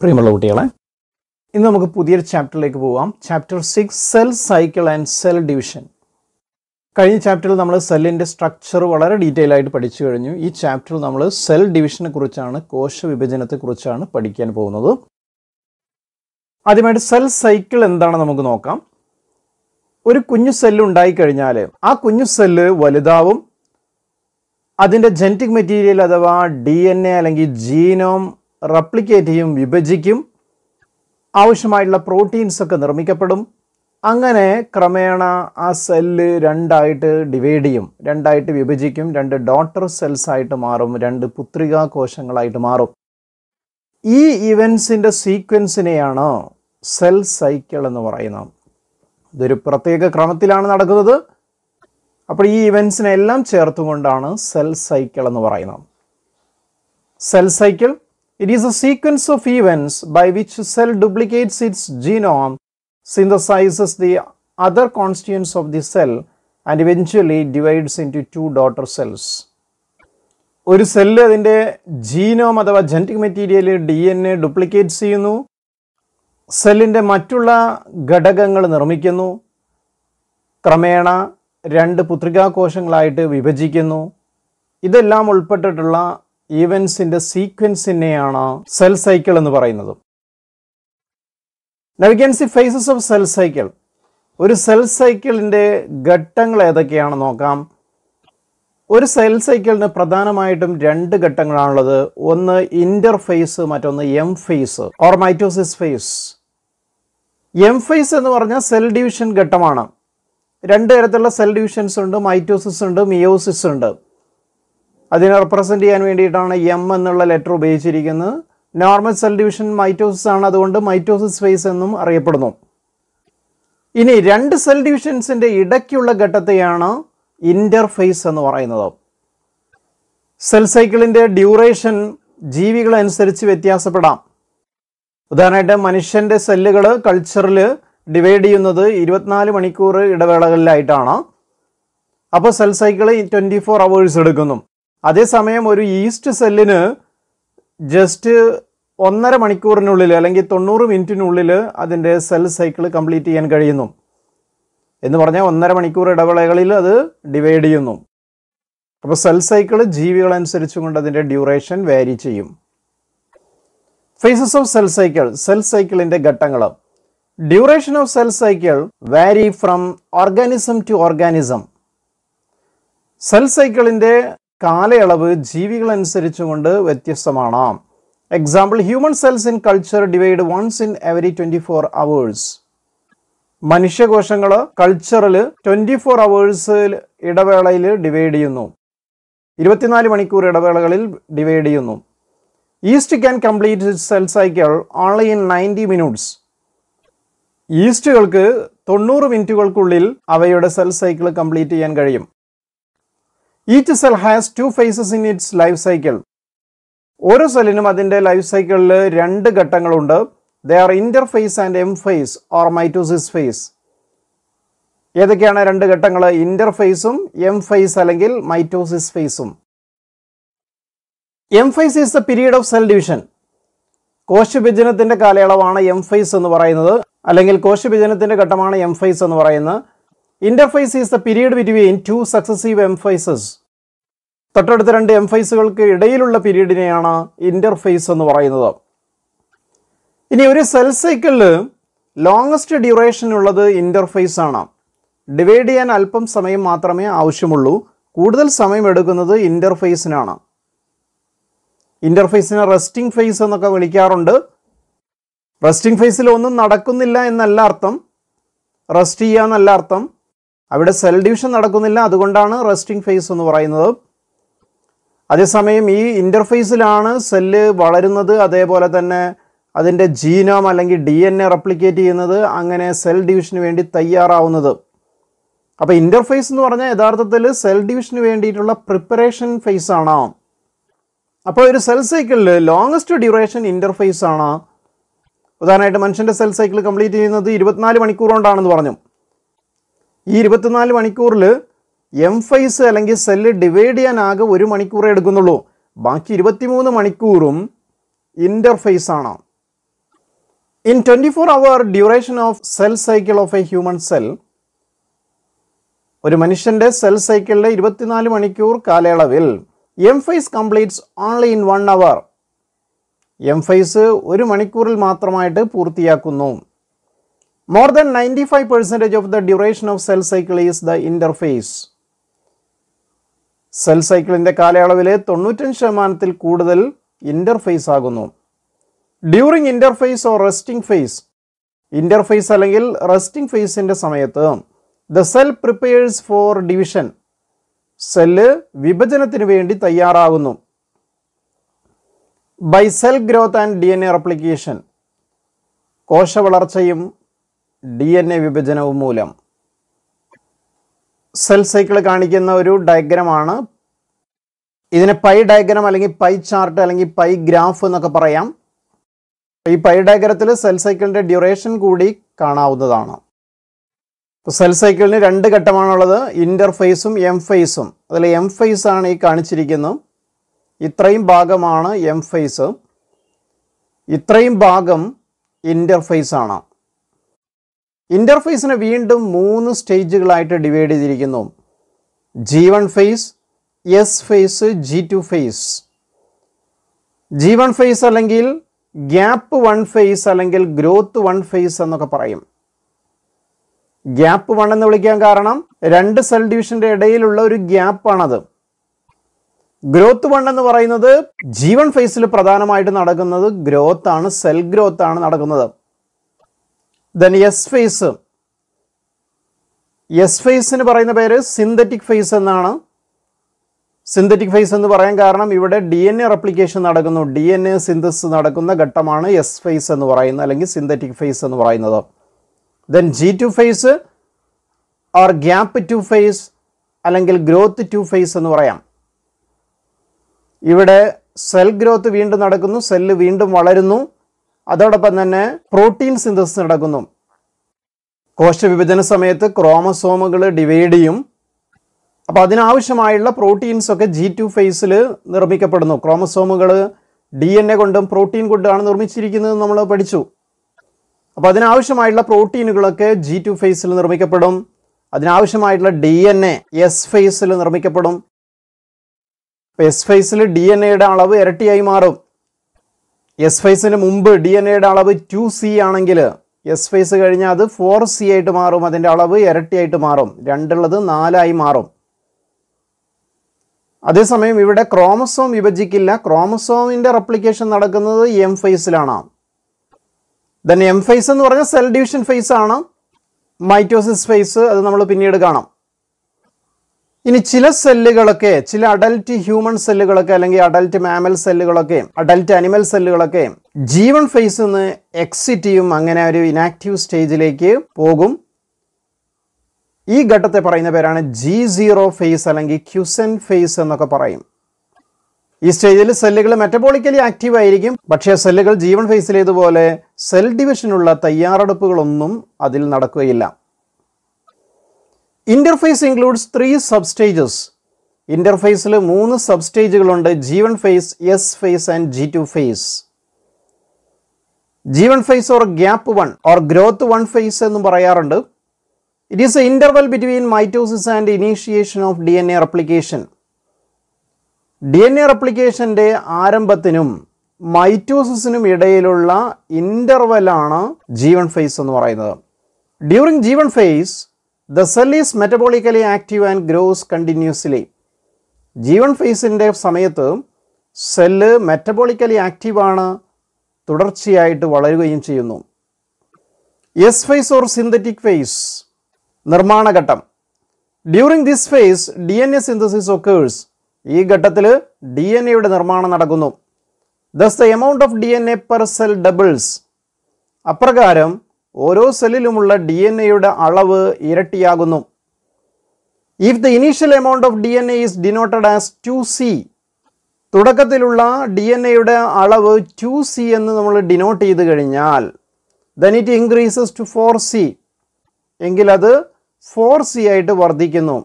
പ്രിയമുള്ള കുട്ടികളെ ഇന്ന് നമുക്ക് പുതിയൊരു ചാപ്റ്ററിലേക്ക് പോവാം chapter six cell cycle and cell division കഴിഞ്ഞ ചാപ്റ്ററിൽ നമ്മൾ സെല്ലിൻ്റെ സ്ട്രക്ചർ വളരെ ഡീറ്റെയിൽ ആയിട്ട് പഠിച്ചു കഴിഞ്ഞു ഈ ചാപ്റ്ററിൽ നമ്മൾ സെൽ ഡിവിഷനെ കുറിച്ചാണ് കോശ വിഭജനത്തെക്കുറിച്ചാണ് പഠിക്കാൻ പോകുന്നത് ആദ്യമായിട്ട് സെൽ സൈക്കിൾ എന്താണ് നമുക്ക് നോക്കാം ഒരു കുഞ്ഞു സെല്ല് ഉണ്ടായിക്കഴിഞ്ഞാൽ ആ കുഞ്ഞു സെല്ല് വലുതാവും അതിൻ്റെ ജനറ്റിക് മെറ്റീരിയൽ അഥവാ ഡി എൻ എ അല്ലെങ്കിൽ ജീനോം റപ്ലിക്കേറ്റ് ചെയ്യും വിഭജിക്കും ആവശ്യമായിട്ടുള്ള പ്രോട്ടീൻസ് ഒക്കെ നിർമ്മിക്കപ്പെടും അങ്ങനെ ക്രമേണ ആ സെല്ല് രണ്ടായിട്ട് ഡിവൈഡ് ചെയ്യും രണ്ടായിട്ട് വിഭജിക്കും രണ്ട് ഡോട്ടർ സെൽസ് ആയിട്ട് മാറും രണ്ട് പുത്രികാ കോശങ്ങളായിട്ട് മാറും ഈ ഇവൻസിൻ്റെ സീക്വൻസിനെയാണ് സെൽ സൈക്കിൾ എന്ന് പറയുന്നത് ഇതൊരു പ്രത്യേക ക്രമത്തിലാണ് നടക്കുന്നത് അപ്പോൾ ഈ ഇവൻസിനെല്ലാം ചേർത്തുകൊണ്ടാണ് സെൽ സൈക്കിൾ എന്ന് പറയുന്നത് cell cycle It is a sequence of events by which cell duplicates its genome, synthesizes the other constituents of the cell and eventually divides into two daughter cells. ഒരു സെല്ല് അതിൻ്റെ genome അഥവാ genetic material D N A duplicate ചെയ്യുന്നു സെല്ലിൻ്റെ മറ്റുള്ള ഘടകങ്ങൾ നിർമ്മിക്കുന്നു ക്രമേണ രണ്ട് പുത്രികാകോശങ്ങളായിട്ട് വിഭജിക്കുന്നു ഇതെല്ലാം ഉൾപ്പെട്ടിട്ടുള്ള ഈവൻസിന്റെ സീക്വൻസിനെയാണ് സെൽ സൈക്കിൾ എന്ന് പറയുന്നത് നവിക്കൻസി ഫേസസ് ഓഫ് സെൽ സൈക്കിൾ ഒരു സെൽ സൈക്കിളിൻ്റെ ഘട്ടങ്ങൾ ഏതൊക്കെയാണെന്ന് നോക്കാം ഒരു സെൽ സൈക്കിളിന് പ്രധാനമായിട്ടും രണ്ട് ഘട്ടങ്ങളാണുള്ളത് ഒന്ന് ഇന്റർഫേസ് ഫേസ് മറ്റൊന്ന് M phase or mitosis phase M phase എന്ന് പറഞ്ഞാൽ സെൽ ഡിവിഷൻ ഘട്ടമാണ് രണ്ട് തരത്തിലുള്ള സെൽ ഡിവിഷൻസ് ഉണ്ട് മൈറ്റോസിസ് ഉണ്ട് മിയോസിസ് ഉണ്ട് അതിനെ റെപ്രസെൻ്റ് ചെയ്യാൻ വേണ്ടിയിട്ടാണ് എം എന്നുള്ള ലെറ്റർ ഉപയോഗിച്ചിരിക്കുന്നത് നോർമൽ സെൽ ഡിവിഷൻ മൈറ്റോസിസ് ആണ് അതുകൊണ്ട് മൈറ്റോസിസ് ഫേസ് എന്നും അറിയപ്പെടുന്നു ഇനി രണ്ട് സെൽ ഡിവിഷൻസിൻ്റെ ഇടയ്ക്കുള്ള ഘട്ടത്തെയാണ് ഇൻ്റർഫേസ് എന്ന് പറയുന്നത് സെൽ സൈക്കിളിൻ്റെ ഡ്യൂറേഷൻ ജീവികളനുസരിച്ച് വ്യത്യാസപ്പെടാം ഉദാഹരണമായിട്ട് മനുഷ്യൻ്റെ സെല്ലുകൾ കൾച്ചറിൽ ഡിവൈഡ് ചെയ്യുന്നത് ഇരുപത്തിനാല് മണിക്കൂർ ഇടവേളകളിലായിട്ടാണ് അപ്പോൾ cell cycle twenty four hours എടുക്കുന്നു അതേസമയം ഒരു ഈസ്റ്റ് സെല്ലിന് ജസ്റ്റ് ഒന്നര മണിക്കൂറിനുള്ളിൽ അല്ലെങ്കിൽ തൊണ്ണൂറ് മിനിറ്റിനുള്ളിൽ അതിൻ്റെ സെൽ സൈക്കിൾ കംപ്ലീറ്റ് ചെയ്യാൻ കഴിയുന്നു എന്ന് പറഞ്ഞാൽ ഒന്നര മണിക്കൂർ ഇടവേളകളിൽ അത് ഡിവൈഡ് ചെയ്യുന്നു അപ്പോൾ സെൽ സൈക്കിൾ ജീവികളനുസരിച്ചും കൊണ്ട് അതിൻ്റെ ഡ്യൂറേഷൻ വേരി ചെയ്യും phases of cell cycle cell സൈക്കിളിൻ്റെ ഘട്ടങ്ങൾ duration of cell cycle vary from organism to organism cell സൈക്കിളിൻ്റെ കാലയളവ് ജീവികൾ അനുസരിച്ചുകൊണ്ട് വ്യത്യസ്തമാണ് example human cells in culture divide once in every twenty four hours മനുഷ്യകോശങ്ങൾ കൾച്ചറിൽ ട്വൻറ്റി ഫോർ അവേഴ്സ് ഇടവേളയിൽ ഡിവൈഡ് ചെയ്യുന്നു ഇരുപത്തിനാല് മണിക്കൂർ ഇടവേളകളിൽ ഡിവൈഡ് ചെയ്യുന്നു yeast can complete cell cycle only in ninety minutes ഈസ്റ്റുകൾക്ക് തൊണ്ണൂറ് മിനിറ്റുകൾക്കുള്ളിൽ അവയുടെ സെൽ സൈക്കിൾ കംപ്ലീറ്റ് ചെയ്യാൻ കഴിയും each cell has two phases in its life cycle ഓരോ സെല്ലിനും അതിൻ്റെ ലൈഫ് സൈക്കിളിൽ രണ്ട് ഘട്ടങ്ങളുണ്ട് the are interphase and M phase or mitosis phase ഏതൊക്കെയാണ് രണ്ട് ഘട്ടങ്ങൾ ഇൻ്റർഫേസും എം ഫേസ് അല്ലെങ്കിൽ മൈറ്റോസിസ് ഫേസും M phase is the period of cell division കോശവിഭജനത്തിൻ്റെ കാലയളവാണ് എം ഫേസ് എന്ന് പറയുന്നത് അല്ലെങ്കിൽ കോശവിഭജനത്തിൻ്റെ ഘട്ടമാണ് എം ഫേസ് എന്ന് പറയുന്നത് interphase is the period between two successive M phases തൊട്ടടുത്ത രണ്ട് എംഫൈസുകൾക്ക് ഇടയിലുള്ള പീരീഡിനെയാണ് ഇൻ്റർഫേസ് എന്ന് പറയുന്നത് ഇനി ഒരു സെൽ സൈക്കിളിൽ ലോങ്ങസ്റ്റ് ഡ്യൂറേഷൻ ഉള്ളത് ഇന്റർഫേസ് ആണ് ഡിവൈഡ് ചെയ്യാൻ അല്പം സമയം മാത്രമേ ആവശ്യമുള്ളൂ കൂടുതൽ സമയം എടുക്കുന്നത് ഇന്റർഫേസിനാണ് ഇന്റർഫേസിനെ റെസ്റ്റിംഗ് ഫേസ് എന്നൊക്കെ വിളിക്കാറുണ്ട് റെസ്റ്റിംഗ് ഫേസിൽ ഒന്നും നടക്കുന്നില്ല എന്നല്ല അർത്ഥം റെസ്റ്റ് ചെയ്യാന്നല്ല എന്നല്ല അർത്ഥം അവിടെ സെൽ ഡിവിഷൻ നടക്കുന്നില്ല അതുകൊണ്ടാണ് റെസ്റ്റിംഗ് ഫേസ് എന്ന് പറയുന്നത് അതേസമയം ഈ ഇൻ്റർഫേസിലാണ് സെല്ല് വളരുന്നത് അതേപോലെ തന്നെ അതിൻ്റെ ജീനോം അല്ലെങ്കിൽ ഡി എൻ എ റെപ്ലിക്കേറ്റ് ചെയ്യുന്നത് അങ്ങനെ സെൽ ഡിവിഷന് വേണ്ടി തയ്യാറാവുന്നത് അപ്പോൾ ഇൻ്റർഫേസ് എന്ന് പറഞ്ഞാൽ യഥാർത്ഥത്തിൽ സെൽ ഡിവിഷന് വേണ്ടിയിട്ടുള്ള പ്രിപ്പറേഷൻ ഫേസ് ആണ് അപ്പോൾ ഒരു സെൽ സൈക്കിളിൽ ലോങ്സ്റ്റ് ഡ്യൂറേഷൻ ഇൻ്റർഫേസ് ആണ് ഉദാഹരണമായിട്ട് മനുഷ്യൻ്റെ സെൽ സൈക്കിൾ കംപ്ലീറ്റ് ചെയ്യുന്നത് ഇരുപത്തിനാല് മണിക്കൂർ കൊണ്ടാണെന്ന് പറഞ്ഞു ഈ ഇരുപത്തിനാല് മണിക്കൂറിൽ എം ഫൈസ് അല്ലെങ്കിൽ സെല്ല് ഡിവൈഡ് ചെയ്യാൻ ആകെ ഒരു മണിക്കൂറേ എടുക്കുന്നുള്ളൂ ബാക്കി ഇരുപത്തിമൂന്ന് മണിക്കൂറും ഇൻ്റർഫേസ് ആണ് in twenty four hour duration of cell cycle of a human cell ഒരു മനുഷ്യൻ്റെ സെൽ സൈക്കിളിലെ ഇരുപത്തിനാല് മണിക്കൂർ കാലയളവിൽ M phase completes only in one hour phase ഒരു മണിക്കൂറിൽ മാത്രമായിട്ട് പൂർത്തിയാക്കുന്നു more than ninety five percentage of the duration of cell cycle is the interphase cell സൈക്കിളിൻ്റെ കാലയളവിലെ തൊണ്ണൂറ്റഞ്ച് ശതമാനത്തിൽ കൂടുതൽ ഇൻ്റർഫേസ് ആകുന്നു during interphase or resting phase interphase അല്ലെങ്കിൽ റെസ്റ്റിംഗ് ഫേസിൻ്റെ സമയത്ത് the cell prepares four division cell വിഭജനത്തിന് വേണ്ടി തയ്യാറാകുന്നു by cell growth and D N A replication കോശ വളർച്ചയും ഡി എൻ എ വിഭജനവും മൂലം സെൽ സൈക്കിൾ കാണിക്കുന്ന ഒരു ഡയഗ്രമാണ് ഇതിനെ പൈ ഡയഗ്രം അല്ലെങ്കിൽ പൈ ചാർട്ട് അല്ലെങ്കിൽ പൈ ഗ്രാഫ് എന്നൊക്കെ പറയാം ഈ പൈ ഡയഗ്രത്തിൽ സെൽ സൈക്കിളിൻ്റെ ഡ്യൂറേഷൻ കൂടി കാണാവുന്നതാണ് സെൽ സൈക്കിളിന് രണ്ട് ഘട്ടമാണുള്ളത് ഇൻ്റർഫേസും എം ഫേസും അതിൽ എം ഫേസ് ആണ് ഈ കാണിച്ചിരിക്കുന്നത് ഇത്രയും ഭാഗമാണ് എം ഫേസ് ഇത്രയും ഭാഗം ഇൻ്റർഫേസ് ആണ് ഇൻ്റർഫേസിനെ വീണ്ടും മൂന്ന് സ്റ്റേജുകളായിട്ട് ഡിവൈഡ് ചെയ്തിരിക്കുന്നു G one phase S phase G two phase G one phase അല്ലെങ്കിൽ ഗ്യാപ്പ് വൺ ഫേസ് അല്ലെങ്കിൽ ഗ്രോത്ത് വൺ ഫേസ് എന്നൊക്കെ പറയും ഗ്യാപ്പ് വൺ എന്ന് വിളിക്കാൻ കാരണം രണ്ട് സെൽ ഡിവിഷൻ്റെ ഇടയിലുള്ള ഒരു ഗ്യാപ്പാണത് ഗ്രോത്ത് വൺ എന്ന് പറയുന്നത് ജീവൻ ഫേസിൽ പ്രധാനമായിട്ട് നടക്കുന്നത് ഗ്രോത്താണ് സെൽ ഗ്രോത്താണ് നടക്കുന്നത് ദെൻ എസ് ഫേസ് എസ് ഫേസിന് പറയുന്ന പേര് സിന്തറ്റിക് ഫേസ് എന്നാണ് സിന്തറ്റിക് ഫേസ് എന്ന് പറയാൻ കാരണം ഇവിടെ ഡി എൻ എ റെപ്ലിക്കേഷൻ നടക്കുന്നു ഡി എൻ എ സിന്തസ് നടക്കുന്ന ഘട്ടമാണ് എസ് ഫേസ് എന്ന് പറയുന്നത് അല്ലെങ്കിൽ സിന്തറ്റിക് ഫേസ് എന്ന് പറയുന്നത് then G two phase or gap two phase അല്ലെങ്കിൽ ഗ്രോത്ത് ടു ഫേസ് എന്ന് പറയാം ഇവിടെ സെൽ ഗ്രോത്ത് വീണ്ടും നടക്കുന്നു സെല്ല് വീണ്ടും വളരുന്നു അതോടൊപ്പം തന്നെ പ്രോട്ടീൻ സിന്തസിസ് നടക്കുന്നു കോശവിഭജന സമയത്ത് ക്രോമസോമുകൾ ഡിവൈഡ് ചെയ്യും അപ്പോൾ അതിനാവശ്യമായുള്ള പ്രോട്ടീൻസ് ഒക്കെ ജി ടു ഫേസിൽ നിർമ്മിക്കപ്പെടുന്നു ക്രോമസോമുകൾ ഡി എൻ എ കൊണ്ടും പ്രോട്ടീൻ കൊണ്ടുമാണ് നിർമ്മിച്ചിരിക്കുന്നത് നമ്മൾ പഠിച്ചു അപ്പോൾ അതിനാവശ്യമായുള്ള പ്രോട്ടീനുകളൊക്കെ ജി ടു ഫേസിൽ നിർമ്മിക്കപ്പെടും അതിനാവശ്യമായിട്ടുള്ള ഡി എൻ എ എസ് ഫേസിൽ നിർമ്മിക്കപ്പെടും എസ് ഫേസിൽ ഡി എൻ എയുടെ അളവ് ഇരട്ടിയായി മാറും എസ് ഫൈസിന് മുമ്പ് ഡി എൻ എയുടെ അളവ് ടു സി ആണെങ്കിൽ എസ് ഫൈസ് കഴിഞ്ഞാൽ അത് ഫോർ സി ആയിട്ട് മാറും അതിൻ്റെ അളവ് ഇരട്ടിയായിട്ട് മാറും രണ്ടുള്ളത് നാലായി മാറും അതേസമയം ഇവിടെ ക്രോമസോം വിഭജിക്കില്ല ക്രോമസോമിൻ്റെ റെപ്ലിക്കേഷൻ നടക്കുന്നത് എം ഫൈസിലാണ് ദെൻ എം ഫൈസ് എന്ന് പറഞ്ഞാൽ സെൽ ഡിവിഷൻ ഫൈസ് ആണ് മൈറ്റോസിസ് ഫൈസ് അത് നമ്മൾ പിന്നീട് കാണാം ഇനി ചില സെല്ലുകളൊക്കെ ചില അഡൽറ്റ് ഹ്യൂമൻ സെല്ലുകളൊക്കെ അല്ലെങ്കിൽ അഡൽറ്റ് മാമൽ സെല്ലുകളൊക്കെ അഡൽറ്റ് അനിമൽ സെല്ലുകളൊക്കെ ജീവൻ ഫേസിൽ നിന്ന് എക്സിറ്റ് ചെയ്യും അങ്ങനെ ഒരു ഇനാക്റ്റീവ് സ്റ്റേജിലേക്ക് പോകും ഈ ഘട്ടത്തെ പറയുന്ന പേരാണ് ജി സീറോ ഫേസ് അല്ലെങ്കിൽ ക്യുസൻ ഫേസ് എന്നൊക്കെ പറയും ഈ സ്റ്റേജിൽ സെല്ലുകൾ മെറ്റബോളിക്കലി ആക്റ്റീവ് ആയിരിക്കും പക്ഷേ സെല്ലുകൾ ജീവൻ ഫേസിലേതുപോലെ സെൽ ഡിവിഷനുള്ള തയ്യാറെടുപ്പുകളൊന്നും അതിൽ നടക്കുകയില്ല interphase includes three sub stages ഇൻ്റർഫേസിൽ മൂന്ന് സബ് സ്റ്റേജുകളുണ്ട് G one phase S phase and G two phase G one phase or gap one or growth one phase എന്നും പറയാറുണ്ട് it is a interval between mitosis and initiation of D N A replication D N A റെപ്ലിക്കേഷൻ്റെ ആരംഭത്തിനും മൈറ്റോസിസിനും ഇടയിലുള്ള ആണ് G one phase എന്ന് പറയുന്നത് during G one phase the cell is metabolically active and grows continuously G one ഫേസിൻ്റെ സമയത്ത് സെല്ല് മെറ്റബോളിക്കലി ആക്റ്റീവാണ് തുടർച്ചയായിട്ട് വളരുകയും ചെയ്യുന്നു S phase or synthetic phase നിർമ്മാണഘട്ടം during this phase D N A synthesis occurs ഈ ഘട്ടത്തിൽ ഡി എൻ എയുടെ നിർമ്മാണം നടക്കുന്നു thus the amount of D N A per cell doubles അപ്രകാരം ഓരോ സെല്ലിലുമുള്ള ഡി എൻ എയുടെ അളവ് ഇരട്ടിയാകുന്നു if the initial amount of D N A is denoted as two C തുടക്കത്തിലുള്ള ഡി എൻ എയുടെ അളവ് ടു സി എന്ന് നമ്മൾ ഡിനോട്ട് ചെയ്ത് കഴിഞ്ഞാൽ then it increases to four C എങ്കിൽ അത് ഫോർ സി ആയിട്ട് വർദ്ധിക്കുന്നു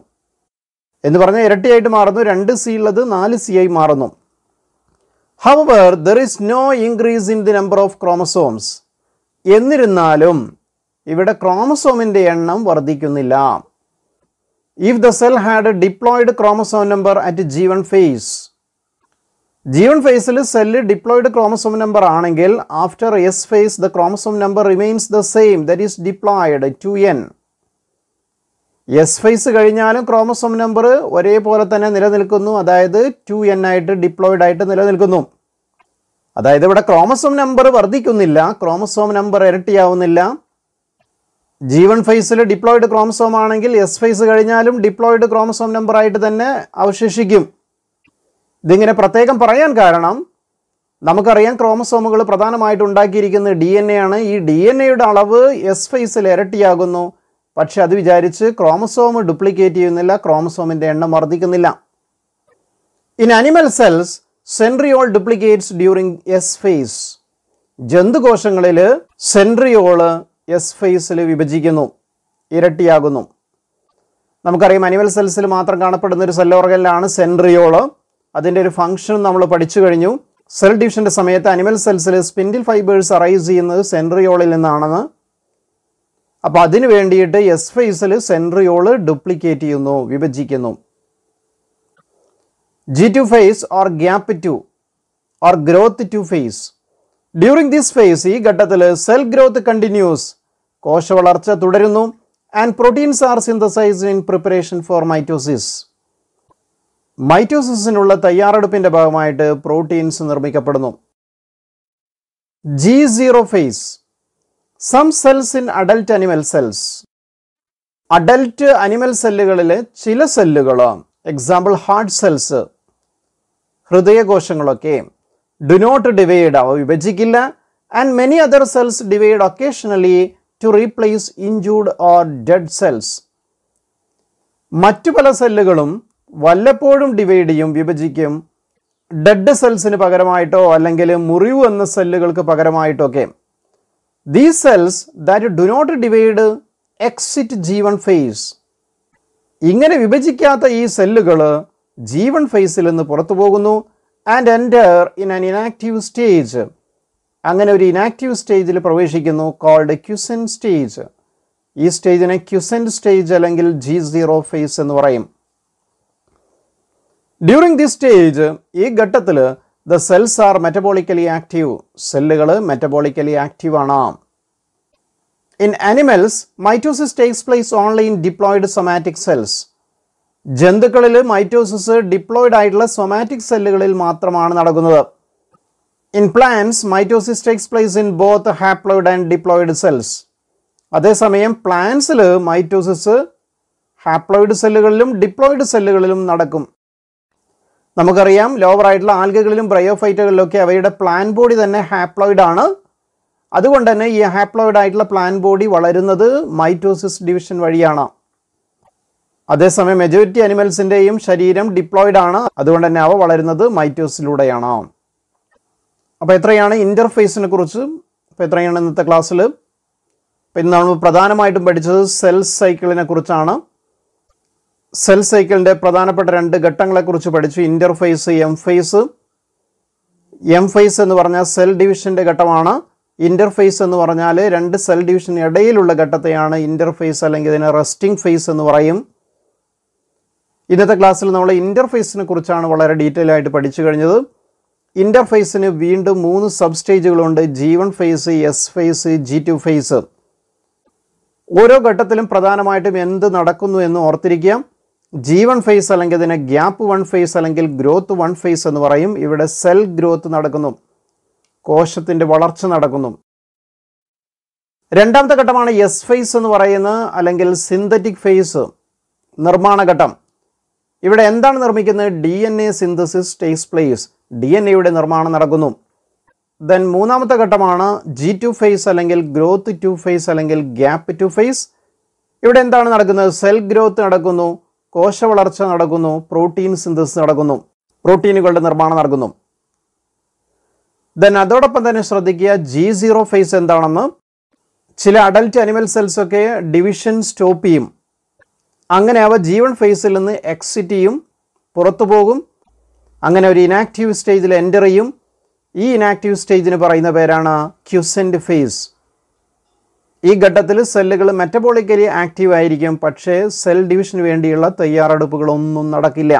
എന്ന് പറഞ്ഞാൽ ഇരട്ടിയായിട്ട് മാറുന്നു രണ്ട് സി ഉള്ളത് നാല് സി ആയി മാറുന്നു however there is no increase in the number of chromosomes എന്നിരുന്നാലും ഇവിടെ ക്രോമസോമിൻ്റെ എണ്ണം വർദ്ധിക്കുന്നില്ല if the cell had diploid chromosome number at G one phase G one ഫേസിൽ സെല്ല് ഡിപ്ലോയിഡ് ക്രോമസോം നമ്പർ ആണെങ്കിൽ after S phase the chromosome number remains the same that is diploid two N S phase കഴിഞ്ഞാലും chromosome number ഒരേപോലെ തന്നെ നിലനിൽക്കുന്നു അതായത് to N ആയിട്ട് diploid ആയിട്ട് നിലനിൽക്കുന്നു അതായത് ഇവിടെ ക്രോമസോം നമ്പർ വർദ്ധിക്കുന്നില്ല ക്രോമസോം നമ്പർ ഇരട്ടിയാവുന്നില്ല ജീവൻ ഫൈസിൽ ഡിപ്ലോയിഡ് ക്രോമസോം ആണെങ്കിൽ എസ് ഫൈസ് കഴിഞ്ഞാലും ഡിപ്ലോയിഡ് ക്രോമസോം നമ്പർ ആയിട്ട് തന്നെ അവശേഷിക്കും ഇതിങ്ങനെ പ്രത്യേകം പറയാൻ കാരണം നമുക്കറിയാം ക്രോമസോമുകൾ പ്രധാനമായിട്ട് ഉണ്ടാക്കിയിരിക്കുന്നത് ഡി എൻ എ ആണ് ഈ ഡി എൻ എയുടെ അളവ് എസ് ഫൈസിൽ ഇരട്ടിയാകുന്നു പക്ഷെ അത് വിചാരിച്ച് ക്രോമസോം ഡ്യൂപ്ലിക്കേറ്റ് ചെയ്യുന്നില്ല ക്രോമസോമിൻ്റെ എണ്ണം വർദ്ധിക്കുന്നില്ല in animal cells centriole duplicates during S phase ജന്തുകോശങ്ങളിൽ സെൻട്രിയോള് എസ് ഫേസിൽ വിഭജിക്കുന്നു ഇരട്ടിയാകുന്നു നമുക്കറിയാം അനിമൽ സെൽസിൽ മാത്രം കാണപ്പെടുന്ന ഒരു സെൽ ഓർഗനിലാണ് സെൻട്രിയോള് അതിൻ്റെ ഒരു ഫംഗ്ഷൻ നമ്മൾ പഠിച്ചു കഴിഞ്ഞു സെൽ ഡിവിഷൻ്റെ സമയത്ത് അനിമൽ സെൽസിൽ സ്പിൻഡിൽ ഫൈബേഴ്സ് അറൈസ് ചെയ്യുന്നത് സെൻട്രിയോളിൽ നിന്നാണെന്ന് അപ്പോൾ അതിനു വേണ്ടിയിട്ട് എസ് ഫേസിൽ സെൻട്രിയോള് ഡ്യൂപ്ലിക്കേറ്റ് ചെയ്യുന്നു വിഭജിക്കുന്നു G2 phase or gap 2 or growth 2 phase. During this phase ഈ ഘട്ടത്തിൽ സെൽ ഗ്രോത്ത് കണ്ടിന്യൂസ് കോശ വളർച്ച തുടരുന്നു and proteins are synthesised in preparation for mitosis മൈറ്റോസിസിനുള്ള തയ്യാറെടുപ്പിൻ്റെ ഭാഗമായിട്ട് പ്രോട്ടീൻസ് നിർമ്മിക്കപ്പെടുന്നു G zero phase some cells in adult animal cells adult animal സെല്ലുകളിലെ ചില സെല്ലുകൾ എക്സാമ്പിൾ ഹാർട്ട് സെൽസ് ഹൃദയകോശങ്ങളൊക്കെ ഡു നോട്ട് ഡിവൈഡ് അവ വിഭജിക്കില്ല and many other cells divide occasionally to replace injured or dead cells മറ്റു പല സെല്ലുകളും വല്ലപ്പോഴും ഡിവൈഡ് ചെയ്യും വിഭജിക്കും ഡെഡ് സെൽസിന് പകരമായിട്ടോ അല്ലെങ്കിൽ മുറിവ് എന്ന സെല്ലുകൾക്ക് പകരമായിട്ടോ ഒക്കെ these cells that do not divide exit G one phase ഇങ്ങനെ വിഭജിക്കാത്ത ഈ സെല്ലുകൾ ജീവൻ ഫേസിൽ നിന്ന് പുറത്തു പോകുന്നു and enter in an inactive stage അങ്ങനെ ഒരു ഇനാക്റ്റീവ് സ്റ്റേജിൽ പ്രവേശിക്കുന്നു കോൾഡ് ക്യുസൻ സ്റ്റേജ് ഈ സ്റ്റേജിനെ ക്യുസൻ സ്റ്റേജ് അല്ലെങ്കിൽ ജി സീറോ ഫേസ് എന്ന് പറയും ഡ്യൂറിങ് ദി സ്റ്റേജ് ഈ ഘട്ടത്തിൽ the cells are metabolically active സെല്ലുകൾ മെറ്റബോളിക്കലി ആക്റ്റീവ് ആണ് in animals mitosis takes place only in diploid somatic cells ജന്തുക്കളിൽ mitosis diploid ആയിട്ടുള്ള സൊമാറ്റിക് സെല്ലുകളിൽ മാത്രമാണ് നടക്കുന്നത് in plants mitosis takes place in both haploid and diploid cells അതേസമയം പ്ലാന്റ്സിൽ mitosis haploid സെല്ലുകളിലും diploid സെല്ലുകളിലും നടക്കും നമുക്കറിയാം ലോവർ ആയിട്ടുള്ള ആൽഗകളിലും ബ്രയോഫൈറ്റുകളിലൊക്കെ അവയുടെ പ്ലാൻ ബോഡി തന്നെ ഹാപ്ലോയിഡ് ആണ് അതുകൊണ്ട് തന്നെ ഈ ഹാപ്ലോയിഡ് ആയിട്ടുള്ള പ്ലാൻ ബോഡി വളരുന്നത് മൈറ്റോസിസ് ഡിവിഷൻ വഴിയാണ് അതേസമയം മെജോറിറ്റി അനിമൽസിൻ്റെയും ശരീരം ഡിപ്ലോയിഡ് ആണ് അതുകൊണ്ട് തന്നെ അവ വളരുന്നത് മൈറ്റോസിലൂടെയാണ് അപ്പോൾ എത്രയാണ് ഇൻ്റർഫേസിനെ കുറിച്ച് അപ്പോൾ എത്രയാണ് ഇന്നത്തെ ക്ലാസ്സിൽ അപ്പോൾ ഇന്ന് നമ്മൾ പ്രധാനമായിട്ടും പഠിച്ചത് സെൽ സൈക്കിളിനെ കുറിച്ചാണ് സെൽ സൈക്കിളിൻ്റെ പ്രധാനപ്പെട്ട രണ്ട് ഘട്ടങ്ങളെക്കുറിച്ച് പഠിച്ചു ഇൻ്റർഫേസ് എം ഫേസ് എന്ന് പറഞ്ഞാൽ സെൽ ഡിവിഷൻ്റെ ഘട്ടമാണ് ഇൻ്റർഫേസ് എന്ന് പറഞ്ഞാൽ രണ്ട് സെൽ ഡിവിഷന് ഇടയിലുള്ള ഘട്ടത്തെയാണ് ഇൻ്റർഫേസ് അല്ലെങ്കിൽ ഇതിനെ റെസ്റ്റിംഗ് ഫേസ് എന്ന് പറയും ഇന്നത്തെ ക്ലാസ്സിൽ നമ്മൾ ഇൻ്റർഫേസിനെ കുറിച്ചാണ് വളരെ ഡീറ്റെയിൽ ആയിട്ട് പഠിച്ചു കഴിഞ്ഞത് ഇൻ്റർഫേസിന് വീണ്ടും മൂന്ന് സബ് സ്റ്റേജുകളുണ്ട് G one phase S phase G two phase ഓരോ ഘട്ടത്തിലും പ്രധാനമായിട്ടും എന്ത് നടക്കുന്നു എന്ന് ഓർത്തിരിക്കുക ജി വൺ ഫേസ് അല്ലെങ്കിൽ അതിനെ ഗ്യാപ്പ് വൺ ഫേസ് അല്ലെങ്കിൽ ഗ്രോത്ത് വൺ ഫേസ് എന്ന് പറയും ഇവിടെ സെൽ ഗ്രോത്ത് നടക്കുന്നു കോശത്തിൻ്റെ വളർച്ച നടക്കുന്നു രണ്ടാമത്തെ ഘട്ടമാണ് എസ് ഫേസ് എന്ന് പറയുന്നത് അല്ലെങ്കിൽ സിന്തറ്റിക് ഫേസ് നിർമ്മാണ ഘട്ടം ഇവിടെ എന്താണ് നിർമ്മിക്കുന്നത് D N A synthesis takes place D N എയുടെ നിർമ്മാണം നടക്കുന്നു ദെൻ മൂന്നാമത്തെ ഘട്ടമാണ് ജി ടു ഫേസ് അല്ലെങ്കിൽ ഗ്രോത്ത് ടു ഫേസ് അല്ലെങ്കിൽ ഗ്യാപ്പ് ടു ഫേസ് ഇവിടെ എന്താണ് നടക്കുന്നത് സെൽ ഗ്രോത്ത് നടക്കുന്നു കോശ വളർച്ച നടക്കുന്നു പ്രോട്ടീൻ സിന്തസിസ് നടക്കുന്നു പ്രോട്ടീനുകളുടെ നിർമ്മാണം നടക്കുന്നു ദെൻ അതോടൊപ്പം തന്നെ ശ്രദ്ധിക്കുക ജി സീറോ ഫേസ് എന്താണെന്ന് ചില അഡൽറ്റ് അനിമൽ സെൽസ് ഒക്കെ ഡിവിഷൻ സ്റ്റോപ്പ് ചെയ്യും അങ്ങനെ അവ ജീവൻ ഫേസിൽ നിന്ന് എക്സിറ്റ് ചെയ്യും പുറത്തു പോകും അങ്ങനെ ഒരു ഇനാക്റ്റീവ് സ്റ്റേജിൽ എൻ്റർ ചെയ്യും ഈ ഇനാക്റ്റീവ് സ്റ്റേജിന് പറയുന്ന പേരാണ് ക്യുസെൻ്റ് ഫേസ് ഈ ഘട്ടത്തിൽ സെല്ലുകൾ മെറ്റബോളിക്കലി ആക്റ്റീവ് ആയിരിക്കും പക്ഷേ സെൽ ഡിവിഷന് വേണ്ടിയുള്ള തയ്യാറെടുപ്പുകളൊന്നും നടക്കില്ല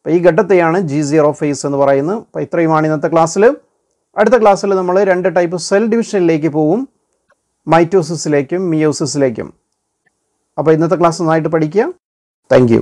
അപ്പോൾ ഈ ഘട്ടത്തെയാണ് ജി സീറോ ഫേസ് എന്ന് പറയുന്നത് അപ്പോൾ ഇത്രയുമാണ് ഇന്നത്തെ ക്ലാസ്സിൽ അടുത്ത ക്ലാസ്സിൽ നമ്മൾ രണ്ട് ടൈപ്പ് സെൽ ഡിവിഷനിലേക്ക് പോവും മൈറ്റോസിസിലേക്കും മിയോസിസിലേക്കും അപ്പോൾ ഇന്നത്തെ ക്ലാസ് നന്നായിട്ട് പഠിക്കുക താങ്ക്